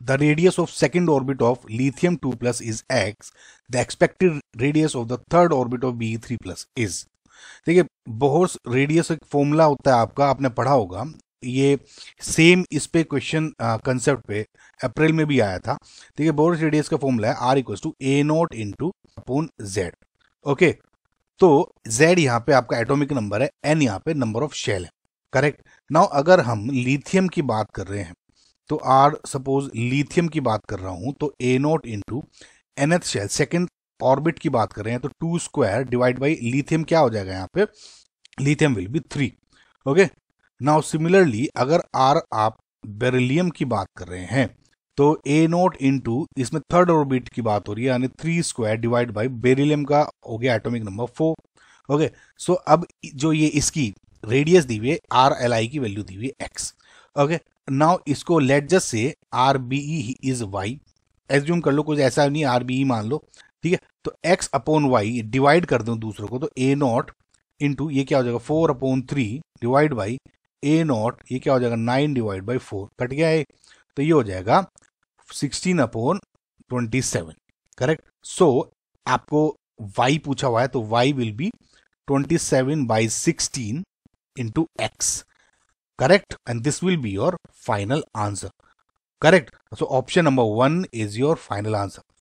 the radius of second orbit of lithium 2 plus is x the expected radius of the third orbit of be 3 plus is देखिए बहुत radius एक formula होता है आपका आपने पढ़ा होगा ये सेम इस पे क्वेश्चन कंसेप्ट पे अप्रैल में भी आया था देखिए बोर्स रेडियस का फॉर्मूला है R equal to A nought N two upon Z okay तो जेड यहाँ पे आपका एटॉमिक नंबर है एन यहाँ पे नंबर ऑफ शेल है करेक्ट नाउ अगर हम लिथियम की बात कर रहे हैं तो आर सपोज लिथियम की बात कर रहा हूं तो A nought into nth shell second orbit की बात कर रहे हैं तो two square divide by lithium क्या हो जाएगा यहाँ पे lithium will be three okay now similarly अगर आर आप बेरिलियम की बात कर रहे हैं तो ए नोट इंटू इसमें थर्ड ऑर्बिट की बात हो रही है यानी three square divide by beryllium का हो गया atomic number four okay so अब जो ये इसकी रेडियस दी हुई है आर एल आई की वैल्यू दी हुई है एक्स ओके नाउ इसको let just say R B E is Y assume कर लो कुछ ऐसा नहीं आर बी ई मान लो ठीक है तो एक्स अपॉन वाई डिवाइड कर दो दूसरों को तो ए नॉट इंटू ये क्या हो जाएगा four upon three divide by A nought ये क्या हो जाएगा nine divide by four cut गया है तो ये हो जाएगा sixteen upon twenty seven correct so आपको वाई पूछा हुआ है तो Y will be twenty seven by sixteen into X Correct? And this will be your final answer. Correct? So option number one is your final answer.